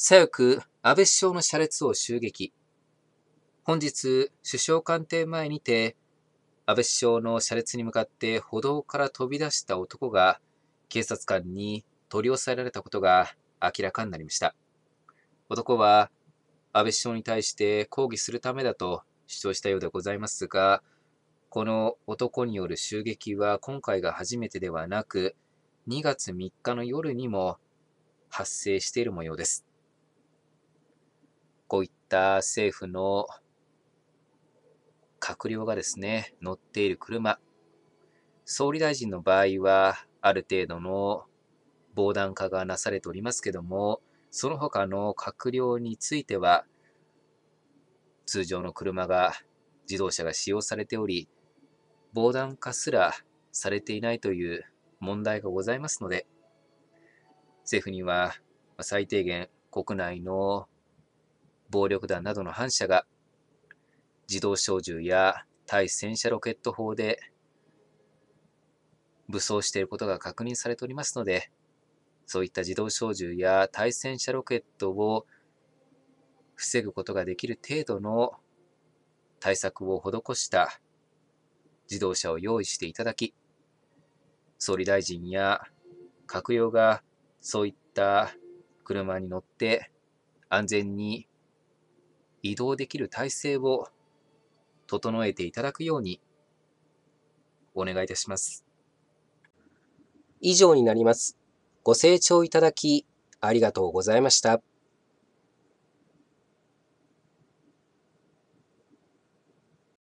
左翼安倍首相の車列を襲撃。本日、首相官邸前にて、安倍首相の車列に向かって歩道から飛び出した男が、警察官に取り押さえられたことが明らかになりました。男は、安倍首相に対して抗議するためだと主張したようでございますが、この男による襲撃は今回が初めてではなく、2月3日の夜にも発生している模様です。こういった政府の閣僚がですね、乗っている車、総理大臣の場合は、ある程度の防弾化がなされておりますけども、その他の閣僚については、通常の車が、自動車が使用されており、防弾化すらされていないという問題がございますので、政府には最低限国内の暴力団などの反社が自動小銃や対戦車ロケット砲で武装していることが確認されておりますので、そういった自動小銃や対戦車ロケットを防ぐことができる程度の対策を施した自動車を用意していただき、総理大臣や閣僚がそういった車に乗って安全に移動できる体制を整えていただくようにお願いいたします。以上になります。ご清聴いただきありがとうございました。